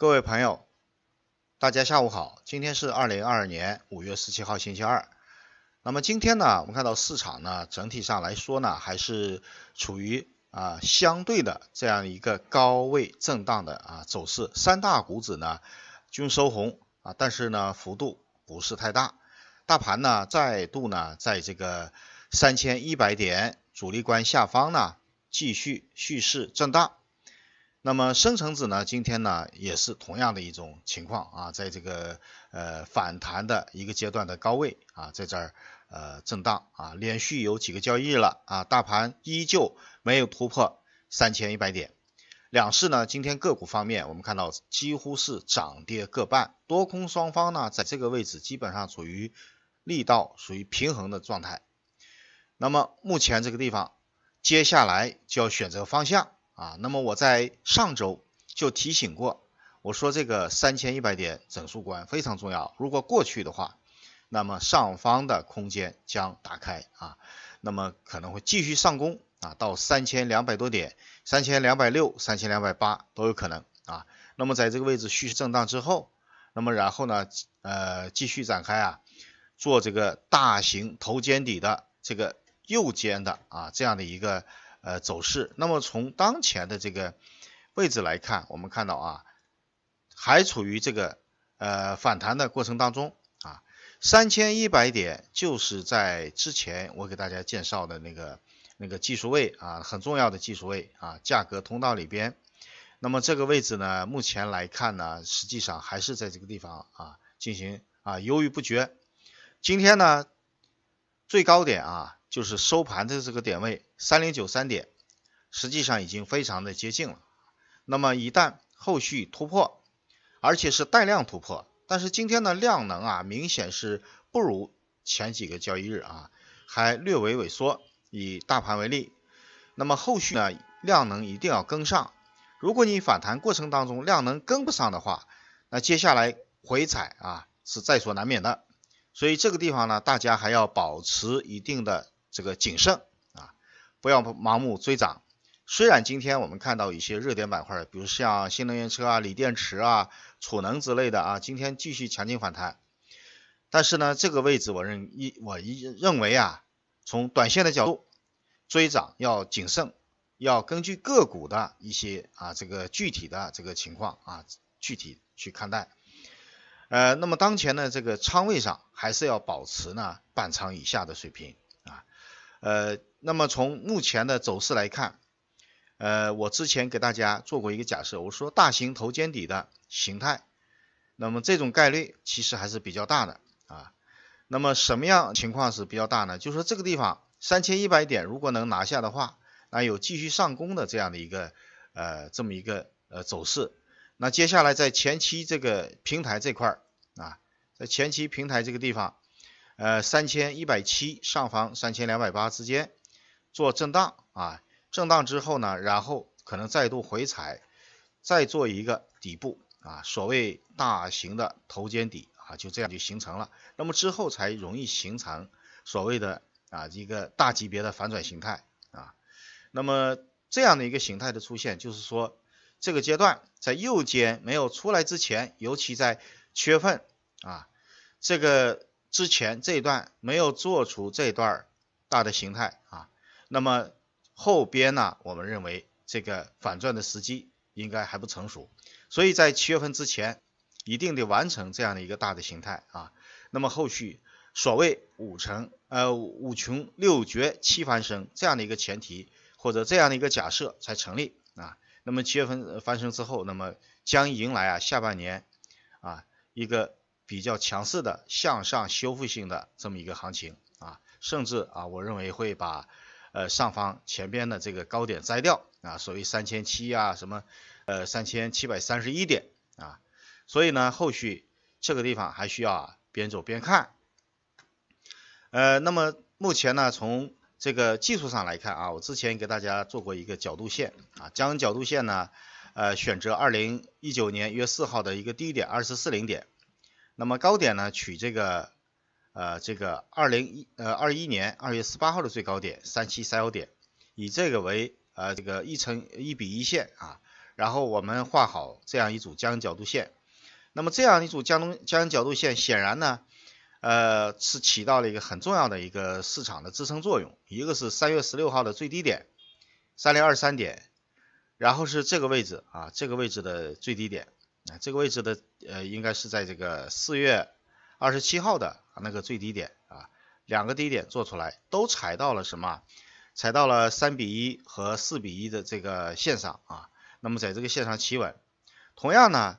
各位朋友，大家下午好。今天是二零二二年五月十七号星期二。那么今天呢，我们看到市场呢整体上来说呢，还是处于啊相对的这样一个高位震荡的啊走势。三大股指呢均收红啊，但是呢幅度不是太大。大盘呢再度呢在这个三千一百点主力关下方呢继续蓄势震荡。那么深成指呢，今天呢也是同样的一种情况啊，在这个呃反弹的一个阶段的高位啊，在这儿呃震荡啊，连续有几个交易日了啊，大盘依旧没有突破三千一百点。两市呢，今天个股方面，我们看到几乎是涨跌各半，多空双方呢在这个位置基本上处于力道属于平衡的状态。那么目前这个地方，接下来就要选择方向。啊，那么我在上周就提醒过，我说这个三千一百点整数关非常重要。如果过去的话，那么上方的空间将打开啊，那么可能会继续上攻啊，到三千两百多点，三千两百六、三千两百八都有可能啊。那么在这个位置蓄势震荡之后，那么然后呢，呃，继续展开啊，做这个大型头肩底的这个右肩的啊这样的一个。呃，走势。那么从当前的这个位置来看，我们看到啊，还处于这个呃反弹的过程当中啊。三千一百点就是在之前我给大家介绍的那个那个技术位啊，很重要的技术位啊，价格通道里边。那么这个位置呢，目前来看呢，实际上还是在这个地方啊进行啊犹豫不决。今天呢，最高点啊。就是收盘的这个点位三零九三点，实际上已经非常的接近了。那么一旦后续突破，而且是带量突破，但是今天的量能啊，明显是不如前几个交易日啊，还略微萎缩。以大盘为例，那么后续呢量能一定要跟上。如果你反弹过程当中量能跟不上的话，那接下来回踩啊是在所难免的。所以这个地方呢，大家还要保持一定的。这个谨慎啊，不要盲目追涨。虽然今天我们看到一些热点板块，比如像新能源车啊、锂电池啊、储能之类的啊，今天继续强劲反弹。但是呢，这个位置我认一我一认为啊，从短线的角度追涨要谨慎，要根据个股的一些啊这个具体的这个情况啊，具体去看待。呃，那么当前呢，这个仓位上还是要保持呢半仓以下的水平。呃，那么从目前的走势来看，呃，我之前给大家做过一个假设，我说大型头肩底的形态，那么这种概率其实还是比较大的啊。那么什么样情况是比较大呢？就是说这个地方三千一百点如果能拿下的话，那有继续上攻的这样的一个呃这么一个呃走势。那接下来在前期这个平台这块儿啊，在前期平台这个地方。呃，三千一百七上方三千两百八之间做震荡啊，震荡之后呢，然后可能再度回踩，再做一个底部啊，所谓大型的头肩底啊，就这样就形成了。那么之后才容易形成所谓的啊一个大级别的反转形态啊。那么这样的一个形态的出现，就是说这个阶段在右肩没有出来之前，尤其在七月份啊，这个。之前这一段没有做出这段大的形态啊，那么后边呢，我们认为这个反转的时机应该还不成熟，所以在七月份之前一定得完成这样的一个大的形态啊，那么后续所谓五成呃五穷六绝七翻身这样的一个前提或者这样的一个假设才成立啊，那么七月份翻身之后，那么将迎来啊下半年啊一个。比较强势的向上修复性的这么一个行情啊，甚至啊，我认为会把呃上方前边的这个高点摘掉啊，所谓三千七啊，什么呃三千七百三十一点啊，所以呢，后续这个地方还需要啊边走边看。呃，那么目前呢，从这个技术上来看啊，我之前给大家做过一个角度线啊，将角度线呢呃选择二零一九年一月四号的一个低点二四四零点。那么高点呢？取这个，呃，这个二零一呃二一年二月十八号的最高点三七三幺点，以这个为呃这个一成一比一线啊，然后我们画好这样一组江恩角度线。那么这样一组江东江恩角度线，显然呢，呃是起到了一个很重要的一个市场的支撑作用。一个是三月十六号的最低点三零二三点，然后是这个位置啊这个位置的最低点。这个位置的呃，应该是在这个四月二十七号的那个最低点啊，两个低点做出来，都踩到了什么？踩到了三比一和四比一的这个线上啊。那么在这个线上企稳，同样呢，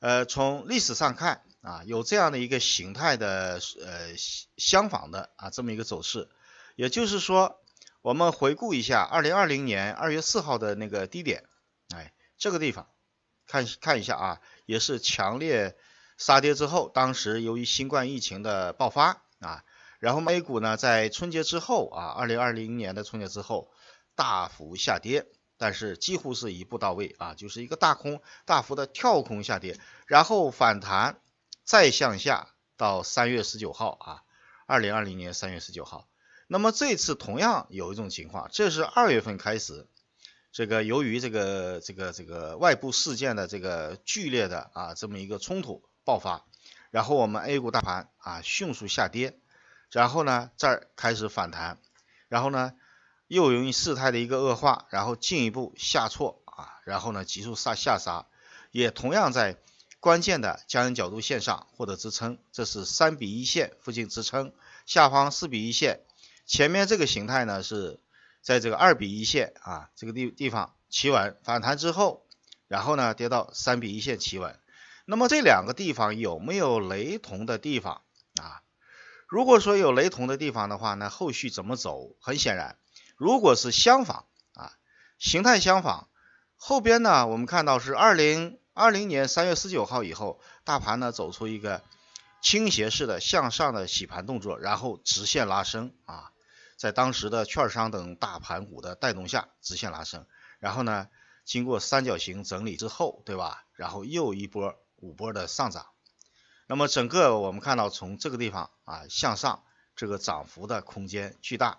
呃，从历史上看啊，有这样的一个形态的呃相仿的啊这么一个走势，也就是说，我们回顾一下二零二零年二月四号的那个低点，哎，这个地方。看看一下啊，也是强烈杀跌之后，当时由于新冠疫情的爆发啊，然后 A 股呢在春节之后啊，二零二零年的春节之后大幅下跌，但是几乎是一步到位啊，就是一个大空大幅的跳空下跌，然后反弹再向下到三月十九号啊，二零二零年三月十九号。那么这次同样有一种情况，这是二月份开始。这个由于这个这个这个外部事件的这个剧烈的啊这么一个冲突爆发，然后我们 A 股大盘啊迅速下跌，然后呢这儿开始反弹，然后呢又由于事态的一个恶化，然后进一步下挫啊，然后呢急速下下杀，也同样在关键的加人角度线上获得支撑，这是三比一线附近支撑下方四比一线前面这个形态呢是。在这个二比一线啊，这个地地方企稳反弹之后，然后呢跌到三比一线企稳，那么这两个地方有没有雷同的地方啊？如果说有雷同的地方的话那后续怎么走？很显然，如果是相仿啊，形态相仿，后边呢我们看到是二零二零年三月十九号以后，大盘呢走出一个倾斜式的向上的洗盘动作，然后直线拉升啊。在当时的券商等大盘股的带动下，直线拉升。然后呢，经过三角形整理之后，对吧？然后又一波五波的上涨。那么整个我们看到从这个地方啊向上，这个涨幅的空间巨大。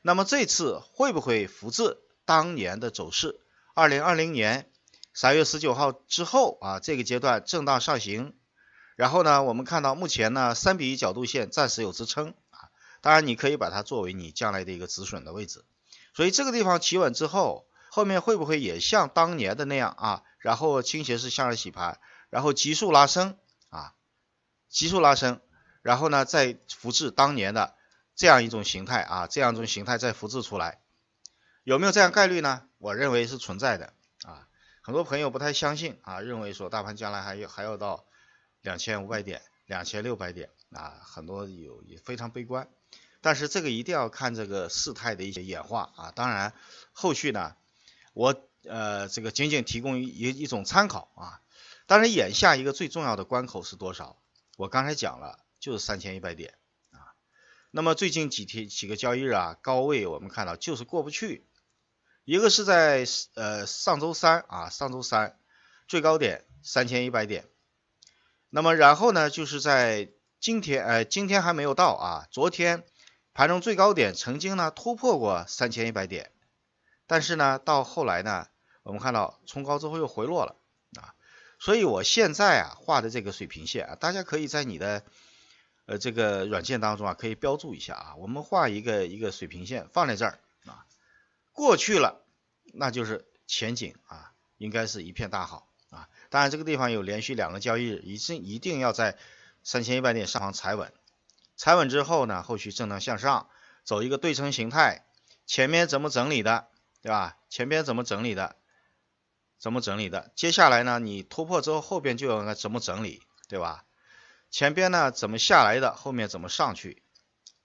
那么这次会不会复制当年的走势？二零二零年三月十九号之后啊，这个阶段震荡上行。然后呢，我们看到目前呢三比一角度线暂时有支撑。当然，你可以把它作为你将来的一个止损的位置。所以这个地方企稳之后，后面会不会也像当年的那样啊？然后倾斜式向上洗盘，然后急速拉升啊，急速拉升，然后呢再复制当年的这样一种形态啊，这样一种形态再复制出来，有没有这样概率呢？我认为是存在的啊。很多朋友不太相信啊，认为说大盘将来还有还要到两千五百点。两千六百点啊，很多有也非常悲观，但是这个一定要看这个事态的一些演化啊。当然，后续呢，我呃这个仅仅提供一一种参考啊。当然，眼下一个最重要的关口是多少？我刚才讲了，就是三千一百点啊。那么最近几天几个交易日啊，高位我们看到就是过不去，一个是在呃上周三啊，上周三最高点三千一百点。那么然后呢，就是在今天，呃，今天还没有到啊。昨天盘中最高点曾经呢突破过三千一百点，但是呢，到后来呢，我们看到冲高之后又回落了啊。所以我现在啊画的这个水平线啊，大家可以在你的呃这个软件当中啊可以标注一下啊。我们画一个一个水平线放在这儿啊，过去了那就是前景啊，应该是一片大好。当然，这个地方有连续两个交易日，一定一定要在三千一百点上方踩稳，踩稳之后呢，后续震荡向上走一个对称形态。前面怎么整理的，对吧？前边怎么整理的？怎么整理的？接下来呢？你突破之后，后边就要该怎么整理，对吧？前边呢怎么下来的？后面怎么上去？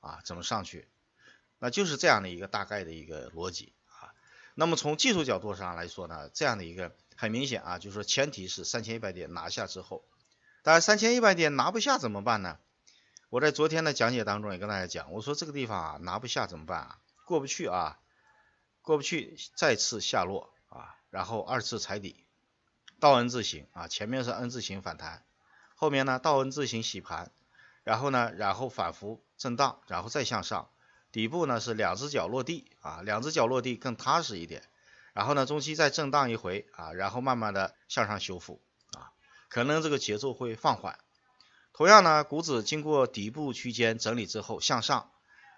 啊，怎么上去？那就是这样的一个大概的一个逻辑啊。那么从技术角度上来说呢，这样的一个。很明显啊，就是说前提是三千一百点拿下之后，但是三千一百点拿不下怎么办呢？我在昨天的讲解当中也跟大家讲，我说这个地方啊拿不下怎么办啊？过不去啊，过不去，再次下落啊，然后二次踩底，倒 N 字形啊，前面是 N 字形反弹，后面呢倒 N 字形洗盘，然后呢然后反复震荡，然后再向上，底部呢是两只脚落地啊，两只脚落地更踏实一点。然后呢，中期再震荡一回啊，然后慢慢的向上修复啊，可能这个节奏会放缓。同样呢，股指经过底部区间整理之后向上，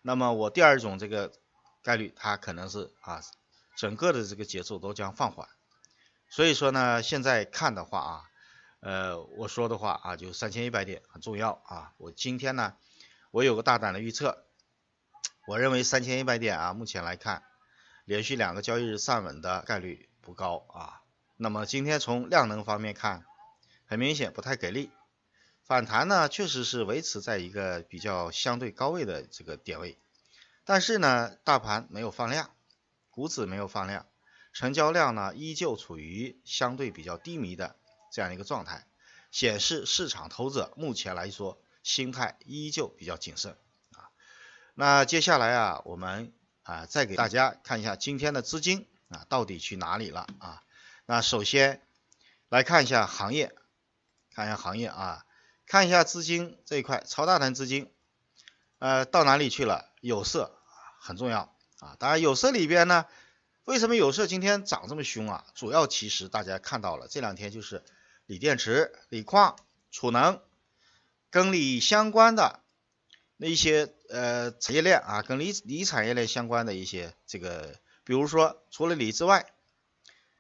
那么我第二种这个概率它可能是啊，整个的这个节奏都将放缓。所以说呢，现在看的话啊，呃，我说的话啊，就三千一百点很重要啊。我今天呢，我有个大胆的预测，我认为三千一百点啊，目前来看。连续两个交易日站稳的概率不高啊。那么今天从量能方面看，很明显不太给力。反弹呢，确实是维持在一个比较相对高位的这个点位，但是呢，大盘没有放量，股指没有放量，成交量呢依旧处于相对比较低迷的这样一个状态，显示市场投资者目前来说心态依旧比较谨慎啊。那接下来啊，我们。啊，再给大家看一下今天的资金啊，到底去哪里了啊？那首先来看一下行业，看一下行业啊，看一下资金这一块超大单资金，呃，到哪里去了？有色很重要啊，当然有色里边呢，为什么有色今天涨这么凶啊？主要其实大家看到了这两天就是锂电池、锂矿、储能，跟锂相关的那一些。呃，产业链啊，跟锂锂产业链相关的一些这个，比如说除了锂之外，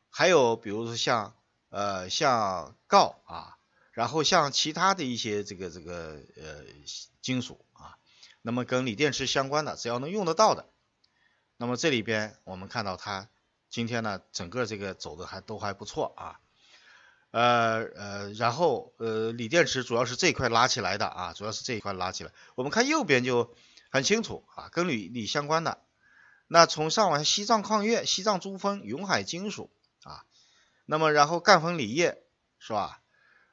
还有比如说像呃像锆啊，然后像其他的一些这个这个呃金属啊，那么跟锂电池相关的，只要能用得到的，那么这里边我们看到它今天呢，整个这个走的还都还不错啊。呃呃，然后呃，锂电池主要是这一块拉起来的啊，主要是这一块拉起来。我们看右边就很清楚啊，跟锂锂相关的。那从上往下，西藏矿业、西藏珠峰、永海金属啊，那么然后赣锋锂业是吧？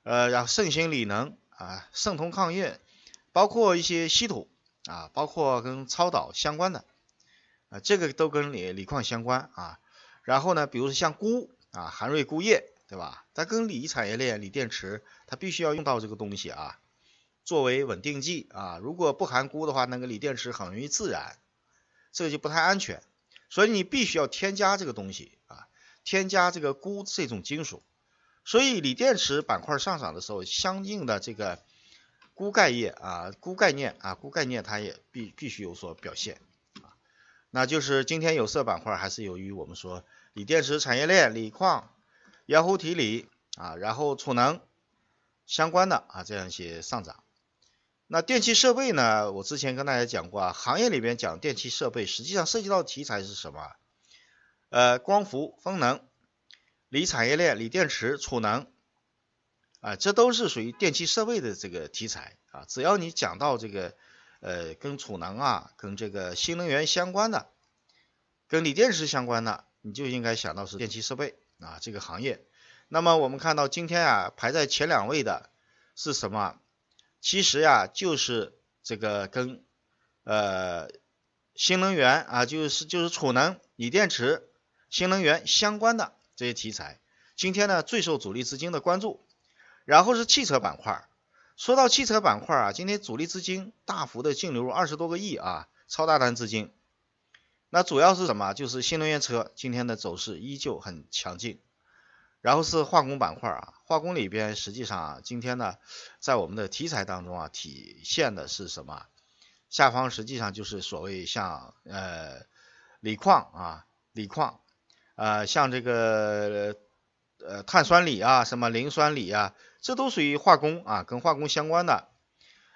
呃，然后圣行锂能啊，圣通矿业，包括一些稀土啊，包括跟超导相关的啊，这个都跟锂锂矿相关啊。然后呢，比如说像钴啊，含瑞钴业。对吧？它跟锂产业链、锂电池，它必须要用到这个东西啊，作为稳定剂啊。如果不含钴的话，那个锂电池很容易自燃，这个就不太安全。所以你必须要添加这个东西啊，添加这个钴这种金属。所以锂电池板块上涨的时候，相应的这个钴概念啊，钴概念啊，钴概念它也必必须有所表现啊。那就是今天有色板块还是由于我们说锂电池产业链、锂矿。压铸体里啊，然后储能相关的啊，这样一些上涨。那电气设备呢？我之前跟大家讲过啊，行业里边讲电气设备，实际上涉及到题材是什么？呃，光伏、风能、锂产业链、锂电池、储能啊，这都是属于电气设备的这个题材啊。只要你讲到这个呃，跟储能啊，跟这个新能源相关的，跟锂电池相关的，你就应该想到是电气设备。啊，这个行业，那么我们看到今天啊，排在前两位的是什么？其实呀，就是这个跟呃新能源啊，就是就是储能、锂电池、新能源相关的这些题材，今天呢最受主力资金的关注。然后是汽车板块，说到汽车板块啊，今天主力资金大幅的净流入二十多个亿啊，超大单资金。那主要是什么？就是新能源车今天的走势依旧很强劲，然后是化工板块啊，化工里边实际上啊，今天呢，在我们的题材当中啊，体现的是什么？下方实际上就是所谓像呃锂矿啊，锂矿呃像这个呃碳酸锂啊，什么磷酸锂啊，这都属于化工啊，跟化工相关的，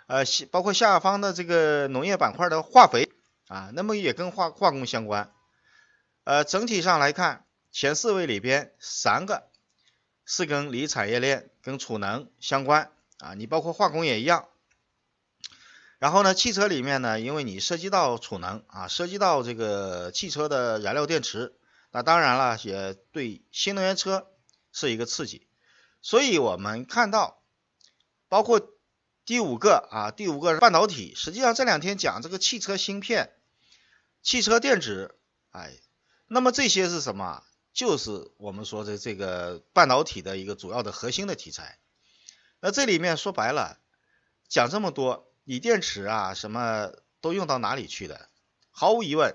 呃，包括下方的这个农业板块的化肥。啊，那么也跟化化工相关，呃，整体上来看，前四位里边三个是跟锂产业链、跟储能相关啊，你包括化工也一样。然后呢，汽车里面呢，因为你涉及到储能啊，涉及到这个汽车的燃料电池，那当然了，也对新能源车是一个刺激。所以我们看到，包括第五个啊，第五个半导体，实际上这两天讲这个汽车芯片。汽车电池，哎，那么这些是什么？就是我们说的这个半导体的一个主要的核心的题材。那这里面说白了，讲这么多，锂电池啊，什么都用到哪里去的？毫无疑问，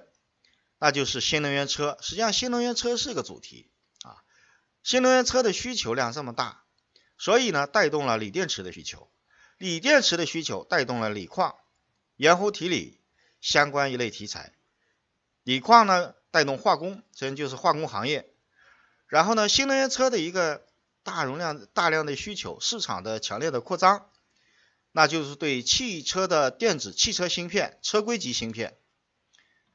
那就是新能源车。实际上，新能源车是一个主题啊。新能源车的需求量这么大，所以呢，带动了锂电池的需求，锂电池的需求带动了锂矿、盐湖提锂相关一类题材。锂矿呢带动化工，这就是化工行业。然后呢，新能源车的一个大容量、大量的需求，市场的强烈的扩张，那就是对汽车的电子、汽车芯片、车规级芯片。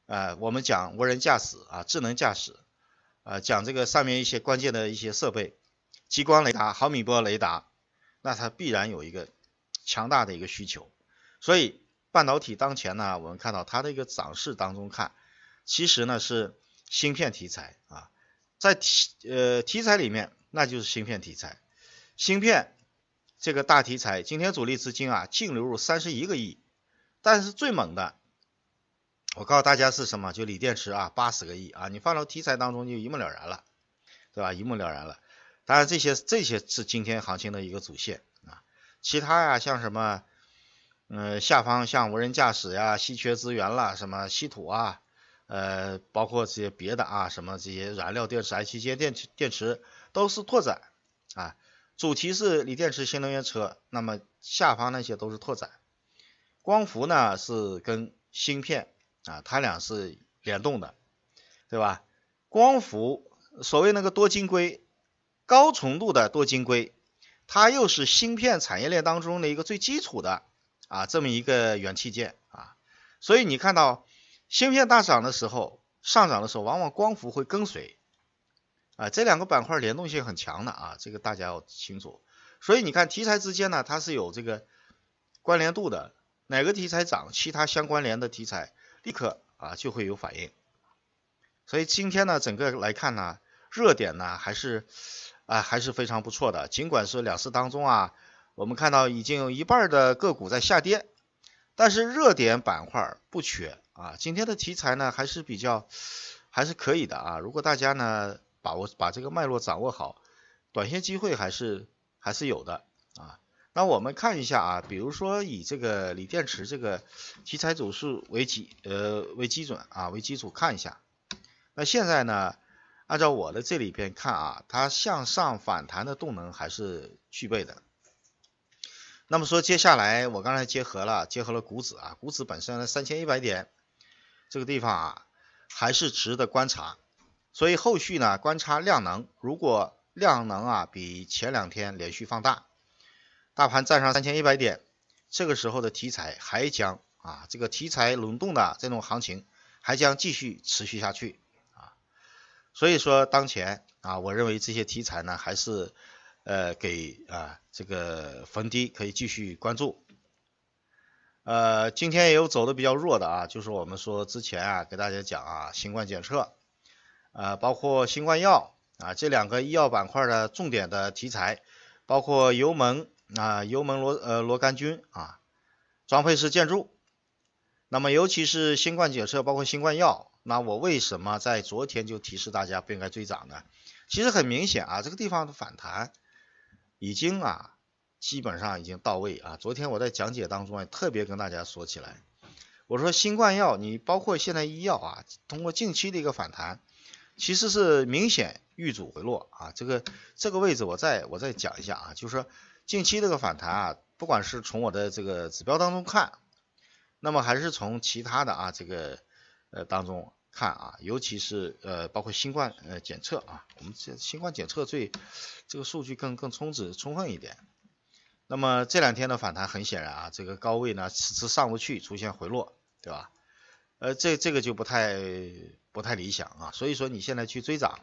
呃，我们讲无人驾驶啊，智能驾驶啊，讲这个上面一些关键的一些设备，激光雷达、毫米波雷达，那它必然有一个强大的一个需求。所以半导体当前呢，我们看到它的一个涨势当中看。其实呢是芯片题材啊，在题呃题材里面，那就是芯片题材。芯片这个大题材，今天主力资金啊净流入三十一个亿，但是最猛的，我告诉大家是什么？就锂电池啊，八十个亿啊！你放到题材当中就一目了然了，对吧？一目了然了。当然这些这些是今天行情的一个主线啊，其他呀像什么，嗯下方像无人驾驶呀、稀缺资源啦、什么稀土啊。呃，包括这些别的啊，什么这些燃料电池、些电池、电池都是拓展啊。主题是锂电池、新能源车，那么下方那些都是拓展。光伏呢是跟芯片啊，它俩是联动的，对吧？光伏所谓那个多晶硅、高纯度的多晶硅，它又是芯片产业链当中的一个最基础的啊这么一个元器件啊，所以你看到。芯片大涨的时候，上涨的时候，往往光伏会跟随，啊，这两个板块联动性很强的啊，这个大家要清楚。所以你看题材之间呢，它是有这个关联度的，哪个题材涨，其他相关联的题材立刻啊就会有反应。所以今天呢，整个来看呢，热点呢还是啊还是非常不错的。尽管是两市当中啊，我们看到已经有一半的个股在下跌，但是热点板块不缺。啊，今天的题材呢还是比较，还是可以的啊。如果大家呢把握把这个脉络掌握好，短线机会还是还是有的啊。那我们看一下啊，比如说以这个锂电池这个题材走势为基呃为基准啊为基础看一下，那现在呢按照我的这里边看啊，它向上反弹的动能还是具备的。那么说接下来我刚才结合了结合了股指啊，股指本身呢三千一百点。这个地方啊，还是值得观察，所以后续呢，观察量能，如果量能啊比前两天连续放大，大盘站上三千一百点，这个时候的题材还将啊，这个题材轮动的这种行情还将继续持续下去啊，所以说当前啊，我认为这些题材呢，还是呃给啊这个逢低可以继续关注。呃，今天也有走的比较弱的啊，就是我们说之前啊，给大家讲啊，新冠检测，啊，包括新冠药啊，这两个医药板块的重点的题材，包括油门啊，油门螺呃螺杆菌啊，装配式建筑，那么尤其是新冠检测，包括新冠药，那我为什么在昨天就提示大家不应该追涨呢？其实很明显啊，这个地方的反弹已经啊。基本上已经到位啊！昨天我在讲解当中啊，特别跟大家说起来，我说新冠药，你包括现在医药啊，通过近期的一个反弹，其实是明显遇阻回落啊。这个这个位置我再我再讲一下啊，就是说近期这个反弹啊，不管是从我的这个指标当中看，那么还是从其他的啊这个呃当中看啊，尤其是呃包括新冠呃检测啊，我们这新冠检测最这个数据更更充足充分一点。那么这两天的反弹很显然啊，这个高位呢迟迟上不去，出现回落，对吧？呃，这这个就不太不太理想啊，所以说你现在去追涨，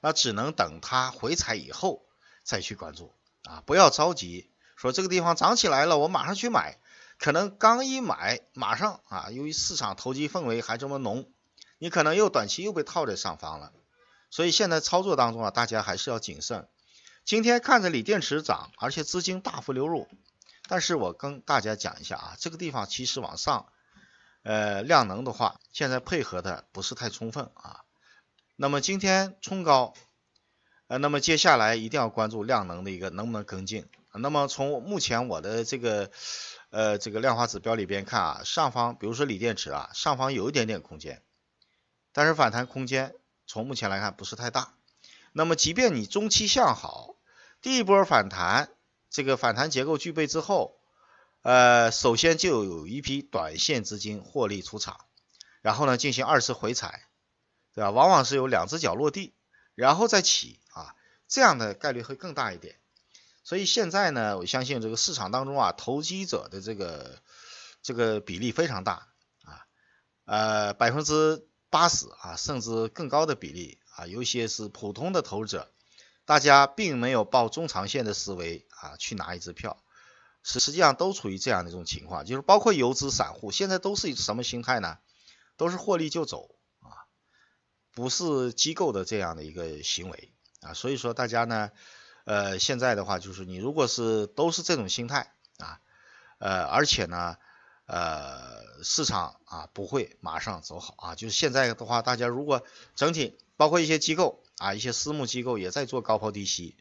那只能等它回踩以后再去关注啊，不要着急说这个地方涨起来了，我马上去买，可能刚一买马上啊，由于市场投机氛围还这么浓，你可能又短期又被套在上方了，所以现在操作当中啊，大家还是要谨慎。今天看着锂电池涨，而且资金大幅流入，但是我跟大家讲一下啊，这个地方其实往上，呃，量能的话，现在配合的不是太充分啊。那么今天冲高，呃，那么接下来一定要关注量能的一个能不能跟进。那么从目前我的这个，呃，这个量化指标里边看啊，上方比如说锂电池啊，上方有一点点空间，但是反弹空间从目前来看不是太大。那么即便你中期向好，第一波反弹，这个反弹结构具备之后，呃，首先就有一批短线资金获利出场，然后呢进行二次回踩，对吧？往往是有两只脚落地，然后再起啊，这样的概率会更大一点。所以现在呢，我相信这个市场当中啊，投机者的这个这个比例非常大啊，呃，百分之八十啊，甚至更高的比例啊，有一些是普通的投资者。大家并没有抱中长线的思维啊，去拿一支票，是实际上都处于这样的一种情况，就是包括游资散户现在都是什么心态呢？都是获利就走啊，不是机构的这样的一个行为啊，所以说大家呢，呃，现在的话就是你如果是都是这种心态啊，呃，而且呢，呃，市场啊不会马上走好啊，就是现在的话，大家如果整体包括一些机构。啊，一些私募机构也在做高抛低吸，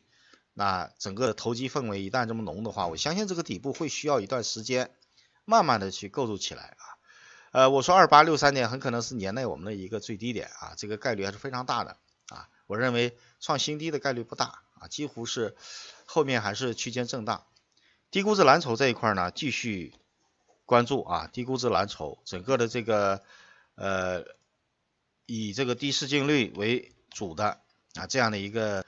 那整个的投机氛围一旦这么浓的话，我相信这个底部会需要一段时间，慢慢的去构筑起来啊。呃，我说二八六三点很可能是年内我们的一个最低点啊，这个概率还是非常大的啊。我认为创新低的概率不大啊，几乎是后面还是区间震荡。低估值蓝筹这一块呢，继续关注啊。低估值蓝筹整个的这个呃，以这个低市净率为主的。啊，这样的一个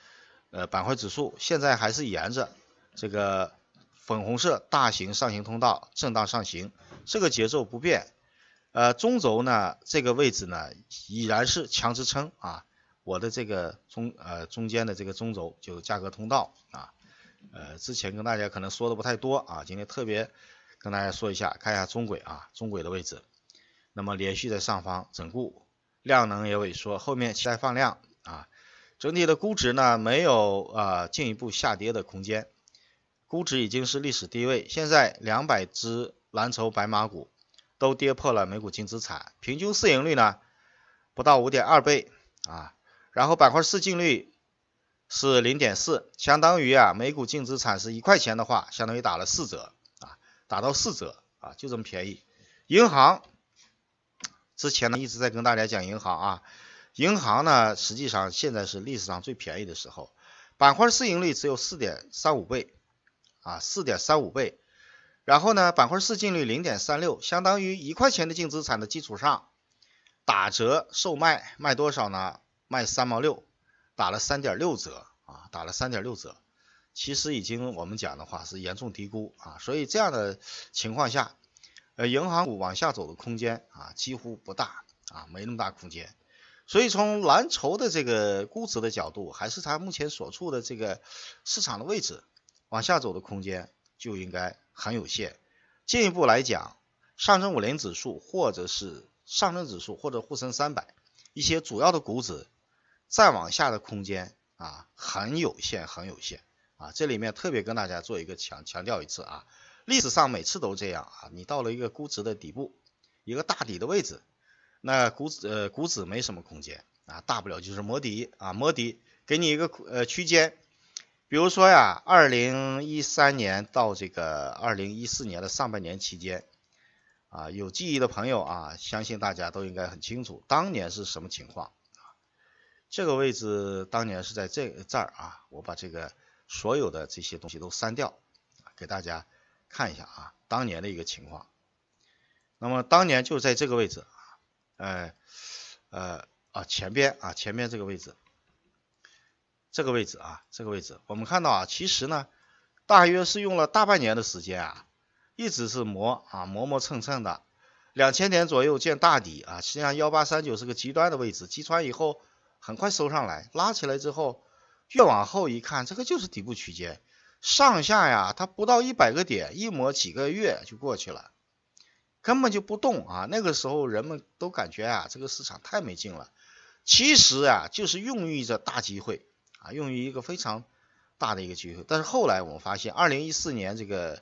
呃板块指数现在还是沿着这个粉红色大型上行通道震荡上行，这个节奏不变。呃，中轴呢这个位置呢已然是强支撑啊。我的这个中呃中间的这个中轴就价格通道啊。呃，之前跟大家可能说的不太多啊，今天特别跟大家说一下，看一下中轨啊中轨的位置。那么连续在上方整固，量能也萎缩，后面期待放量啊。整体的估值呢，没有啊进一步下跌的空间，估值已经是历史低位，现在两百只蓝筹白马股都跌破了每股净资产，平均市盈率呢不到五点二倍啊，然后板块市净率是零点四，相当于啊每股净资产是一块钱的话，相当于打了四折啊，打到四折啊就这么便宜。银行之前呢一直在跟大家讲银行啊。银行呢，实际上现在是历史上最便宜的时候，板块市盈率只有四点三五倍，啊，四点三五倍，然后呢，板块市净率零点三六，相当于一块钱的净资产的基础上打折售卖，卖多少呢？卖三毛六，打了三点六折啊，打了三点六折，其实已经我们讲的话是严重低估啊，所以这样的情况下，呃，银行股往下走的空间啊，几乎不大啊，没那么大空间。所以从蓝筹的这个估值的角度，还是它目前所处的这个市场的位置，往下走的空间就应该很有限。进一步来讲，上证五零指数，或者是上证指数，或者沪深三百一些主要的股指，再往下的空间啊，很有限，很有限啊。这里面特别跟大家做一个强强调一次啊，历史上每次都这样啊，你到了一个估值的底部，一个大底的位置。那股指呃，股指没什么空间啊，大不了就是摸底啊，摸底给你一个呃区间，比如说呀，二零一三年到这个二零一四年的上半年期间啊，有记忆的朋友啊，相信大家都应该很清楚当年是什么情况啊。这个位置当年是在这这儿啊，我把这个所有的这些东西都删掉，给大家看一下啊，当年的一个情况。那么当年就在这个位置。呃呃啊，前边啊，前边这个位置，这个位置啊，这个位置，我们看到啊，其实呢，大约是用了大半年的时间啊，一直是磨啊，磨磨蹭蹭的，两千点左右见大底啊，实际上幺八三九是个极端的位置，击穿以后很快收上来，拉起来之后，越往后一看，这个就是底部区间，上下呀，它不到一百个点，一磨几个月就过去了。根本就不动啊！那个时候人们都感觉啊，这个市场太没劲了。其实啊，就是孕育着大机会啊，孕育一个非常大的一个机会。但是后来我们发现，二零一四年这个，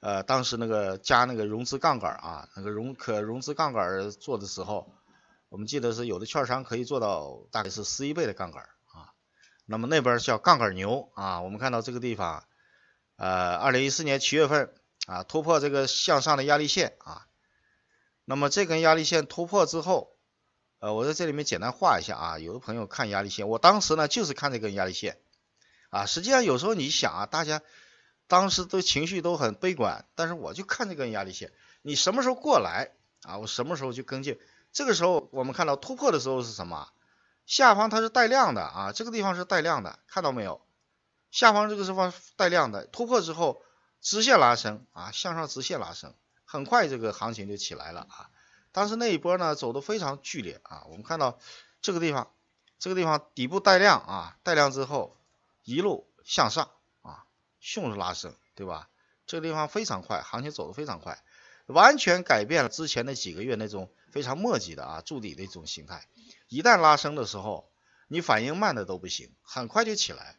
呃，当时那个加那个融资杠杆啊，那个融可融资杠杆做的时候，我们记得是有的券商可以做到大概是十一倍的杠杆啊。那么那边叫杠杆牛啊。我们看到这个地方，呃，二零一四年七月份。啊，突破这个向上的压力线啊，那么这根压力线突破之后，呃，我在这里面简单画一下啊。有的朋友看压力线，我当时呢就是看这根压力线啊。实际上有时候你想啊，大家当时都情绪都很悲观，但是我就看这根压力线，你什么时候过来啊？我什么时候去跟进？这个时候我们看到突破的时候是什么？下方它是带量的啊，这个地方是带量的，看到没有？下方这个地方带量的，突破之后。直线拉升啊，向上直线拉升，很快这个行情就起来了啊。当时那一波呢，走的非常剧烈啊。我们看到这个地方，这个地方底部带量啊，带量之后一路向上啊，迅速拉升，对吧？这个地方非常快，行情走的非常快，完全改变了之前那几个月那种非常磨叽的啊筑底的一种形态。一旦拉升的时候，你反应慢的都不行，很快就起来。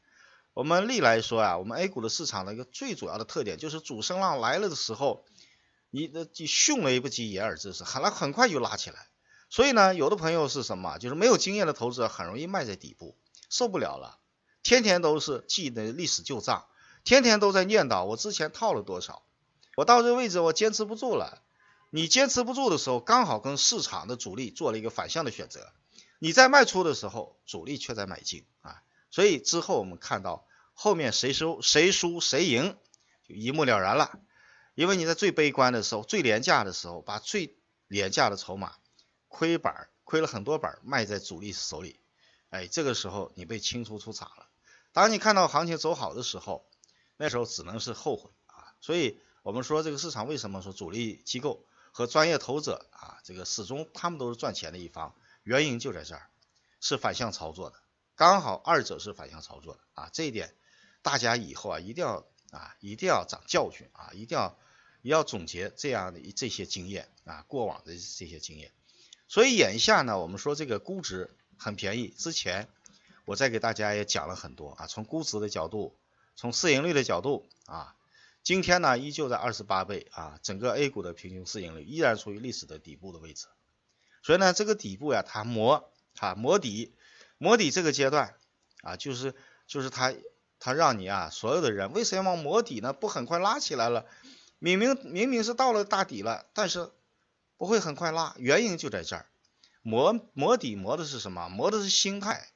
我们历来说啊，我们 A 股的市场的一个最主要的特点就是主升浪来了的时候，你的迅雷不及掩耳之势，很了很快就拉起来。所以呢，有的朋友是什么，就是没有经验的投资，者很容易卖在底部，受不了了，天天都是记那历史旧账，天天都在念叨我之前套了多少，我到这位置我坚持不住了。你坚持不住的时候，刚好跟市场的主力做了一个反向的选择，你在卖出的时候，主力却在买进啊。所以之后我们看到后面谁收谁输谁赢就一目了然了，因为你在最悲观的时候、最廉价的时候，把最廉价的筹码亏板亏了很多板卖在主力手里，哎，这个时候你被清除出场了。当你看到行情走好的时候，那时候只能是后悔啊。所以我们说这个市场为什么说主力机构和专业投资者啊，这个始终他们都是赚钱的一方，原因就在这儿，是反向操作的。刚好二者是反向操作的啊，这一点大家以后啊一定要啊一定要长教训啊，一定要要总结这样的这些经验啊，过往的这些经验。所以眼下呢，我们说这个估值很便宜。之前我再给大家也讲了很多啊，从估值的角度，从市盈率的角度啊，今天呢依旧在二十八倍啊，整个 A 股的平均市盈率依然处于历史的底部的位置。所以呢，这个底部呀，它磨它磨底。磨底这个阶段，啊，就是就是他他让你啊，所有的人为什么要磨底呢？不很快拉起来了？明明明明是到了大底了，但是不会很快拉，原因就在这儿。磨磨底磨的是什么？磨的是心态，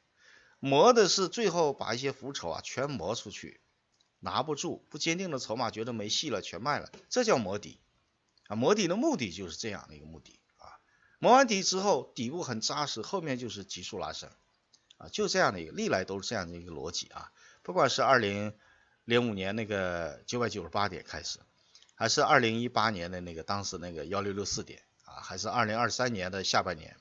磨的是最后把一些浮筹啊全磨出去，拿不住不坚定的筹码觉得没戏了，全卖了，这叫磨底啊。磨底的目的就是这样的一个目的啊。磨完底之后，底部很扎实，后面就是急速拉升。啊，就这样的一个，历来都是这样的一个逻辑啊。不管是二零零五年那个九百九十八点开始，还是二零一八年的那个当时那个幺六六四点啊，还是二零二三年的下半年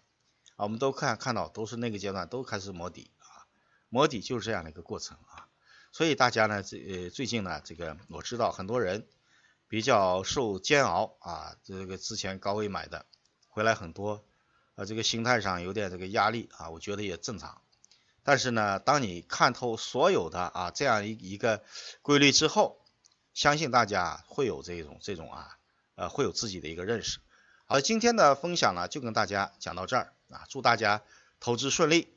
啊，我们都看看到都是那个阶段都开始摸底啊，摸底就是这样的一个过程啊。所以大家呢，这呃最近呢，这个我知道很多人比较受煎熬啊，这个之前高位买的回来很多啊，这个心态上有点这个压力啊，我觉得也正常。但是呢，当你看透所有的啊这样一一个规律之后，相信大家会有这种这种啊呃会有自己的一个认识。好，今天的分享呢就跟大家讲到这儿啊，祝大家投资顺利。